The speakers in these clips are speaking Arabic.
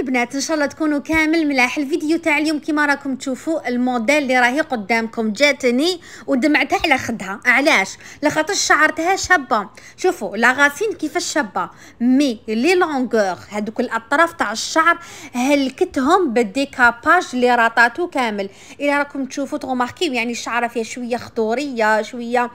البنات ان شاء الله تكونوا كامل ملاح الفيديو تاع اليوم كيما راكم تشوفوا الموديل اللي راهي قدامكم جاتني ودمعتها على خدها علاش لخاطر شعرتها شابه شوفوا لا غاسين كيفاش شابه مي لي لونغور هذوك الاطراف تاع الشعر هلكتهم بالديكاباج اللي راطاتو كامل الا راكم تشوفوا تغماركيو يعني الشعره فيها شويه خضوريه شويه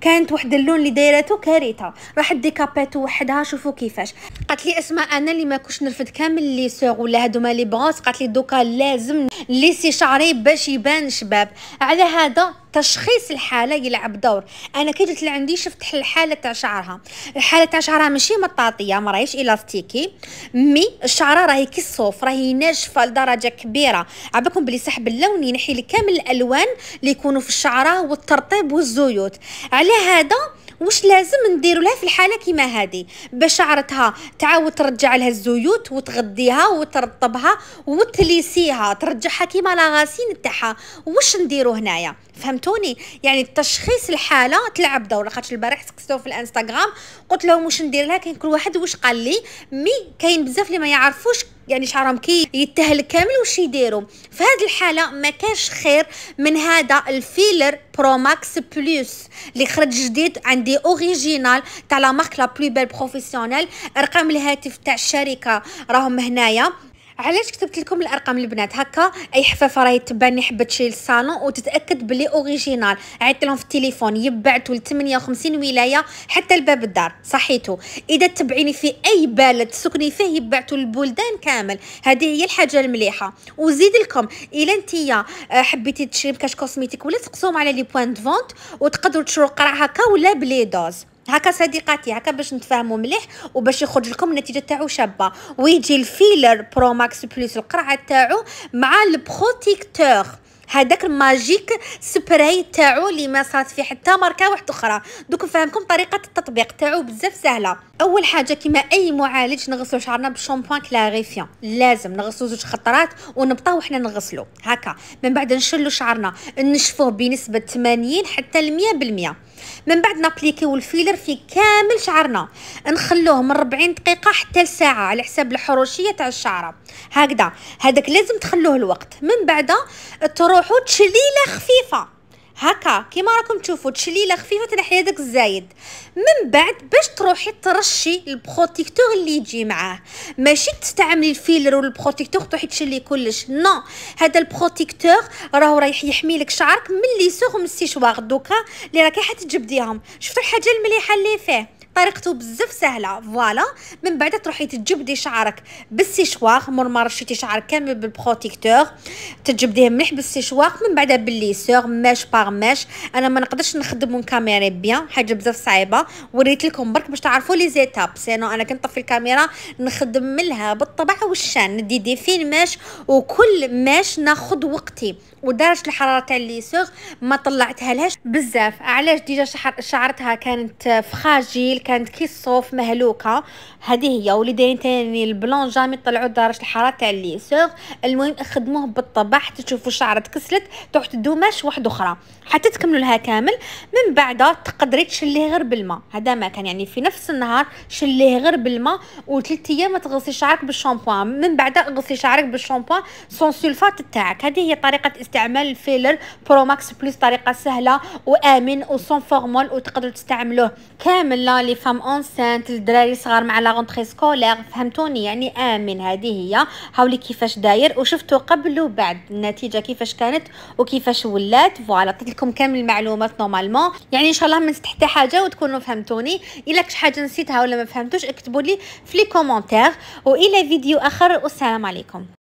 كانت واحد اللون اللي دايرته كارثه راح ديكاباتو وحدها شوفوا كيفاش قالت لي اسماء انا اللي ما كنتش نرفد كامل لي سوغ ولا هادو لي بغونس قالت لي دوكا لازم لي سي شعري باش يبان شباب على هذا تشخيص الحاله يلعب دور انا كي جيت لعندي شفت الحاله تاع شعرها الحاله تاع شعرها ماشي مطاطيه ما راهيش الاستيكي مي الشعره راهي كي الصوف راهي ناشفه لدرجه كبيره عبكم بلي سحب اللون ينحي كامل الالوان اللي يكونوا في الشعره والترطيب والزيوت على هذا واش لازم نديرو لها في الحاله كيما هذه باش عرتها تعاود ترجع لها الزيوت وتغديها وترطبها وتليسيها ترجعها كيما لاغاسين تاعها واش نديرو هنايا فهمتوني يعني التشخيص الحاله تلعب دور خاطر البارح سكتو في الانستغرام قلت لهم واش ندير لها كاين كل واحد واش قال لي مي كاين بزاف اللي ما يعرفوش يعني شعرهم كي يتهل كامل وش يديروا في هاد الحاله ما كانش خير من هذا الفيلر برو ماكس بلس اللي خرج جديد عندي اوريجينال تاع لا مارك لا بلو بيل بروفيسيونيل رقم الهاتف تاع الشركه راهم هنايا علاش كتبت لكم الارقام البنات هكا اي حفافه راهي تباني حبت شي للصالون وتتاكد بلي اوريجينال عيطت لهم في التليفون يبعثوا ل 58 ولايه حتى لباب الدار صحيتو اذا تبعيني في اي بلد تسكني فيه يبعثوا البلدان كامل هذه هي الحاجه المليحه وزيد لكم الا نتيا آه، حبيتي تشري بكاش كوسميتيك ولا تقسوم على لي بوان دو فونت وتقدروا تشرو قرع هكا ولا بلي دوز هكا صديقاتي هكا باش نتفاهموا مليح وباش يخرج لكم النتيجه تاعو شابه ويجي الفيلر برو ماكس بلس القرعه تاعو مع البروتيكتور هذاك الماجيك سبراي تاعو اللي ما صارت فيه حتى ماركه واحده اخرى دوك نفهمكم طريقه التطبيق تاعو بزاف سهله اول حاجه كيما اي معالج نغسلو شعرنا بالشامبوان كلاريفيان لازم نغسلو زوج خطرات ونبطاو حنا نغسلو هكا من بعد نشلو شعرنا نشفوه بنسبه 80 حتى 100% من بعد نابليكيو الفيلر في كامل شعرنا نخلوه من 40 دقيقه حتى لساعه على حساب الحروشيه تاع الشعره هكذا هذاك لازم تخلوه الوقت من بعد تروحوا تشليله خفيفه هكا كيما راكم تشوفوا تشليله خفيفه تنحي داك الزايد من بعد باش تروحي ترشي البروتيكتور اللي يجي معاه ماشي تستعملي الفيلر والبروتيكتور تروحي تشلي كلش نو هذا البروتيكتور راه رايح يحمي لك شعرك من لي سوغ من السيشوار دوكا اللي راكي حتجبديهم شفتوا الحاجه المليحه اللي فيه طريقته بزاف سهله فوالا من بعد تروحي تجبدي شعرك بالسيشواغ مور ما رشيتي شعرك كامل بالبروتيكتور تجبديه مليح بالسيشواغ من بعد بالليسور ماش باغ ماش انا ما نقدرش نخدم كاميرا بيان حاجه بزاف صعيبه وريت لكم برك باش تعرفوا لي زيتاب سينو انا كنطفي الكاميرا نخدم منها بالطبع والشان ندي دي فين ماش وكل ماش ناخذ وقتي ودرجه الحراره تاع الليسور ما طلعتها لهاش بزاف علاش ديجا شعرتها كانت فخاجيل كانت كي الصوف مهلوكه هذه هي وليدين تاني البلون جامي طلعوا درجه الحراره تاع لي سوغ المهم خدموه بالطبع حتى تشوفوا شعره تكسلت تروح تدوماش واحد اخرى حتى تكملوا لها كامل من بعد تقدري تشليه غير بالماء هذا ما كان يعني في نفس النهار شليه غير بالماء وثلاث ايام تغسلي شعرك بالشامبوان من بعد غسلي شعرك بالشامبوان سون سولفات تاعك هذه هي طريقه استعمال الفيلر برو ماكس بلس طريقه سهله وامن وسون فورمول وتقدروا تستعملوه كامل لا لي فام اونسانت الدراري صغار مع لا غونطري سكولير فهمتوني يعني امن هذه هي هاولي كيفاش داير وشفتو قبل وبعد النتيجه كيفاش كانت وكيفاش ولات فوالا عطيت لكم كامل المعلومات نورمالمون يعني ان شاء الله ما نسيت حتى حاجه وتكونوا فهمتوني الا كش حاجه نسيتها ولا ما فهمتوش اكتبوا لي في لي كومونتير والى فيديو اخر والسلام عليكم